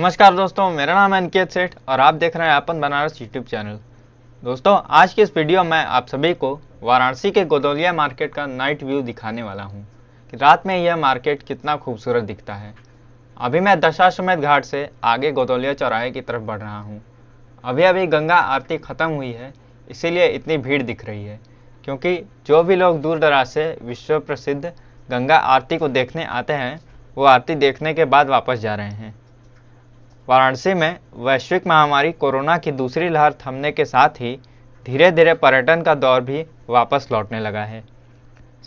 नमस्कार दोस्तों मेरा नाम है अनकेत सेठ और आप देख रहे हैं अपन बनारस यूट्यूब चैनल दोस्तों आज की इस वीडियो में आप सभी को वाराणसी के गोदौलिया मार्केट का नाइट व्यू दिखाने वाला हूँ कि रात में यह मार्केट कितना खूबसूरत दिखता है अभी मैं दशाश्वमेध घाट से आगे गोदौलिया चौराहे की तरफ बढ़ रहा हूँ अभी अभी गंगा आरती ख़त्म हुई है इसीलिए इतनी भीड़ दिख रही है क्योंकि जो भी लोग दूर दराज से विश्व प्रसिद्ध गंगा आरती को देखने आते हैं वो आरती देखने के बाद वापस जा रहे हैं वाराणसी में वैश्विक महामारी कोरोना की दूसरी लहर थमने के साथ ही धीरे धीरे पर्यटन का दौर भी वापस लौटने लगा है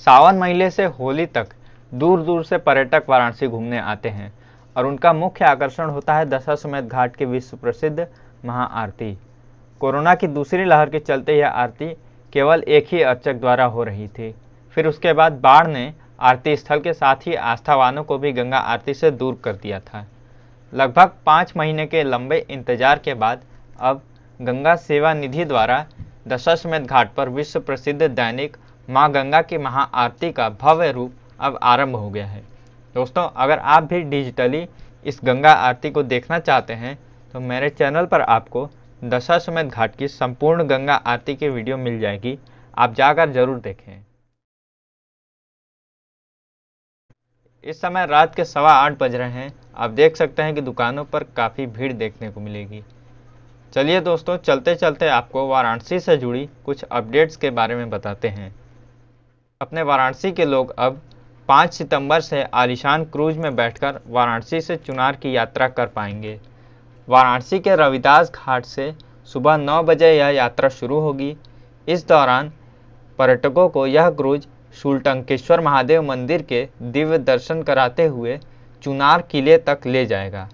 सावन महीने से होली तक दूर दूर से पर्यटक वाराणसी घूमने आते हैं और उनका मुख्य आकर्षण होता है दशा समेत घाट की विश्व प्रसिद्ध महाआरती कोरोना की दूसरी लहर के चलते यह आरती केवल एक ही अर्चक द्वारा हो रही थी फिर उसके बाद बाढ़ ने आरती स्थल के साथ ही आस्थावानों को भी गंगा आरती से दूर कर दिया था लगभग पाँच महीने के लंबे इंतजार के बाद अब गंगा सेवा निधि द्वारा दशाश्वमेध घाट पर विश्व प्रसिद्ध दैनिक माँ गंगा की महाआरती का भव्य रूप अब आरंभ हो गया है दोस्तों अगर आप भी डिजिटली इस गंगा आरती को देखना चाहते हैं तो मेरे चैनल पर आपको दशाश्वमेध घाट की संपूर्ण गंगा आरती की वीडियो मिल जाएगी आप जाकर जरूर देखें इस समय रात के सवा आठ बज रहे हैं आप देख सकते हैं कि दुकानों पर काफ़ी भीड़ देखने को मिलेगी चलिए दोस्तों चलते चलते आपको वाराणसी से जुड़ी कुछ अपडेट्स के बारे में बताते हैं अपने वाराणसी के लोग अब 5 सितंबर से आलिशान क्रूज में बैठकर वाराणसी से चुनार की यात्रा कर पाएंगे वाराणसी के रविदास घाट से सुबह नौ बजे यह यात्रा शुरू होगी इस दौरान पर्यटकों को यह क्रूज सुलटंकेश्वर महादेव मंदिर के दिव्य दर्शन कराते हुए चुनार किले तक ले जाएगा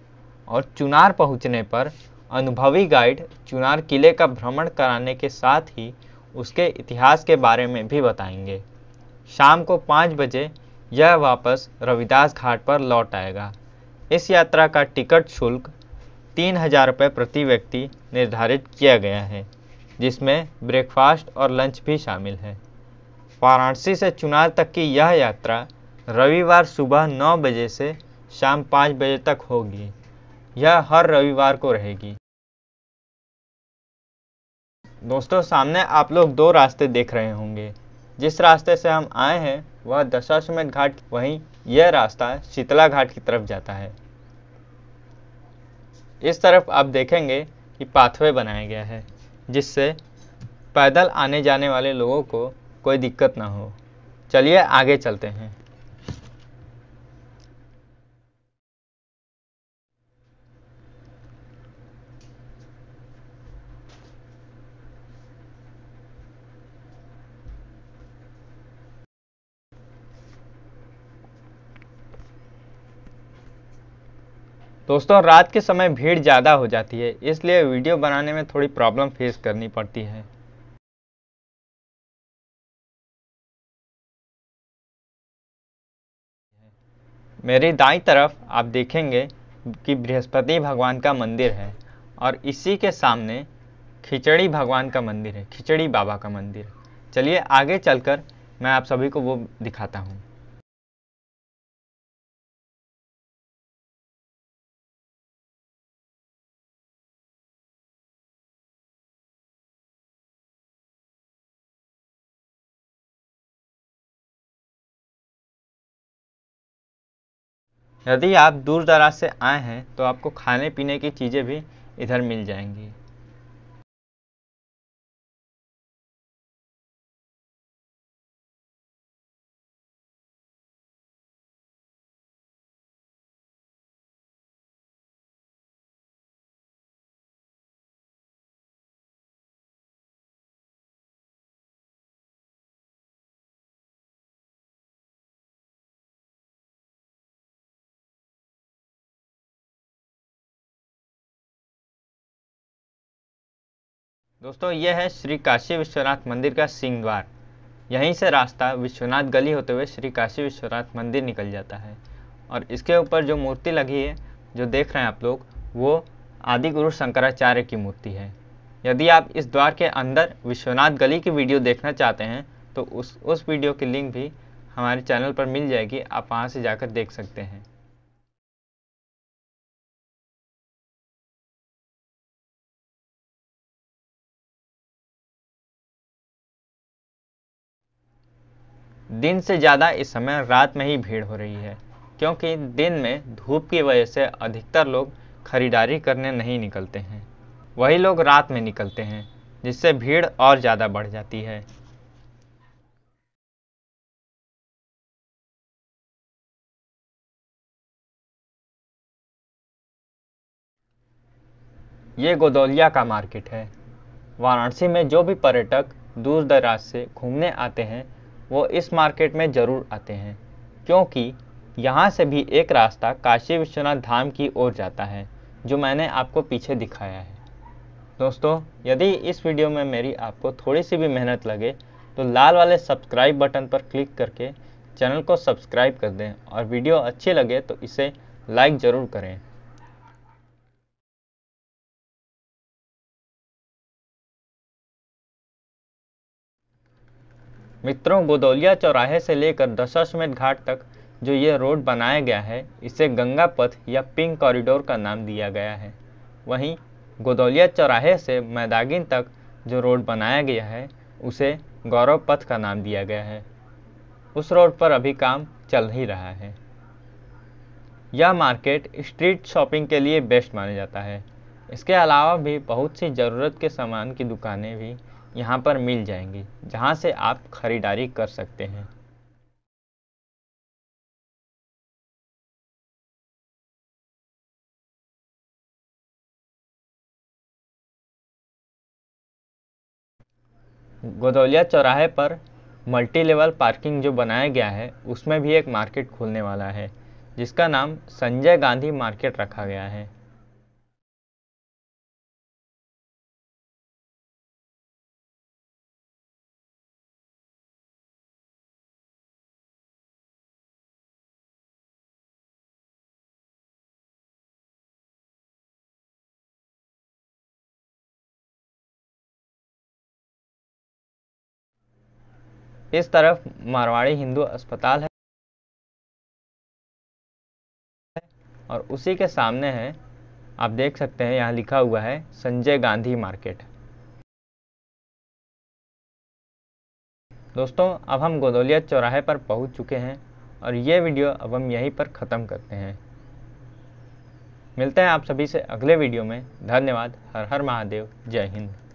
और चुनार पहुंचने पर अनुभवी गाइड चुनार किले का भ्रमण कराने के साथ ही उसके इतिहास के बारे में भी बताएंगे शाम को पाँच बजे यह वापस रविदास घाट पर लौट आएगा इस यात्रा का टिकट शुल्क तीन हज़ार रुपये प्रति व्यक्ति निर्धारित किया गया है जिसमें ब्रेकफास्ट और लंच भी शामिल है वाराणसी से चुनार तक की यह यात्रा रविवार सुबह नौ बजे से शाम पाँच बजे तक होगी यह हर रविवार को रहेगी दोस्तों सामने आप लोग दो रास्ते देख रहे होंगे जिस रास्ते से हम आए हैं वह दशाश्वमेध घाट वहीं यह रास्ता शीतला घाट की तरफ जाता है इस तरफ आप देखेंगे कि पाथवे बनाया गया है जिससे पैदल आने जाने वाले लोगों को कोई दिक्कत ना हो चलिए आगे चलते हैं दोस्तों रात के समय भीड़ ज़्यादा हो जाती है इसलिए वीडियो बनाने में थोड़ी प्रॉब्लम फेस करनी पड़ती है मेरी दाई तरफ आप देखेंगे कि बृहस्पति भगवान का मंदिर है और इसी के सामने खिचड़ी भगवान का मंदिर है खिचड़ी बाबा का मंदिर चलिए आगे चलकर मैं आप सभी को वो दिखाता हूँ यदि आप दूर दराज से आए हैं तो आपको खाने पीने की चीज़ें भी इधर मिल जाएंगी दोस्तों यह है श्री काशी विश्वनाथ मंदिर का सिंह द्वार यहीं से रास्ता विश्वनाथ गली होते हुए श्री काशी विश्वनाथ मंदिर निकल जाता है और इसके ऊपर जो मूर्ति लगी है जो देख रहे हैं आप लोग वो आदि गुरु शंकराचार्य की मूर्ति है यदि आप इस द्वार के अंदर विश्वनाथ गली की वीडियो देखना चाहते हैं तो उस उस वीडियो की लिंक भी हमारे चैनल पर मिल जाएगी आप वहाँ से जाकर देख सकते हैं दिन से ज़्यादा इस समय रात में ही भीड़ हो रही है क्योंकि दिन में धूप की वजह से अधिकतर लोग खरीदारी करने नहीं निकलते हैं वही लोग रात में निकलते हैं जिससे भीड़ और ज़्यादा बढ़ जाती है ये गोदौलिया का मार्केट है वाराणसी में जो भी पर्यटक दूर दराज से घूमने आते हैं वो इस मार्केट में ज़रूर आते हैं क्योंकि यहाँ से भी एक रास्ता काशी विश्वनाथ धाम की ओर जाता है जो मैंने आपको पीछे दिखाया है दोस्तों यदि इस वीडियो में मेरी आपको थोड़ी सी भी मेहनत लगे तो लाल वाले सब्सक्राइब बटन पर क्लिक करके चैनल को सब्सक्राइब कर दें और वीडियो अच्छी लगे तो इसे लाइक ज़रूर करें मित्रों बुदौलिया चौराहे से लेकर दशाश्वमेध घाट तक जो ये रोड बनाया गया है इसे गंगा पथ या पिंक कॉरिडोर का नाम दिया गया है वहीं गोदौलिया चौराहे से मैदागिन तक जो रोड बनाया गया है उसे गौरव पथ का नाम दिया गया है उस रोड पर अभी काम चल ही रहा है यह मार्केट स्ट्रीट शॉपिंग के लिए बेस्ट माना जाता है इसके अलावा भी बहुत सी ज़रूरत के सामान की दुकानें भी यहाँ पर मिल जाएंगी जहाँ से आप खरीदारी कर सकते हैं गोदौलिया चौराहे पर मल्टी लेवल पार्किंग जो बनाया गया है उसमें भी एक मार्केट खुलने वाला है जिसका नाम संजय गांधी मार्केट रखा गया है इस तरफ मारवाड़ी हिंदू अस्पताल है और उसी के सामने है आप देख सकते हैं यहाँ लिखा हुआ है संजय गांधी मार्केट दोस्तों अब हम गोदोलिया चौराहे पर पहुँच चुके हैं और ये वीडियो अब हम यहीं पर ख़त्म करते हैं मिलते हैं आप सभी से अगले वीडियो में धन्यवाद हर हर महादेव जय हिंद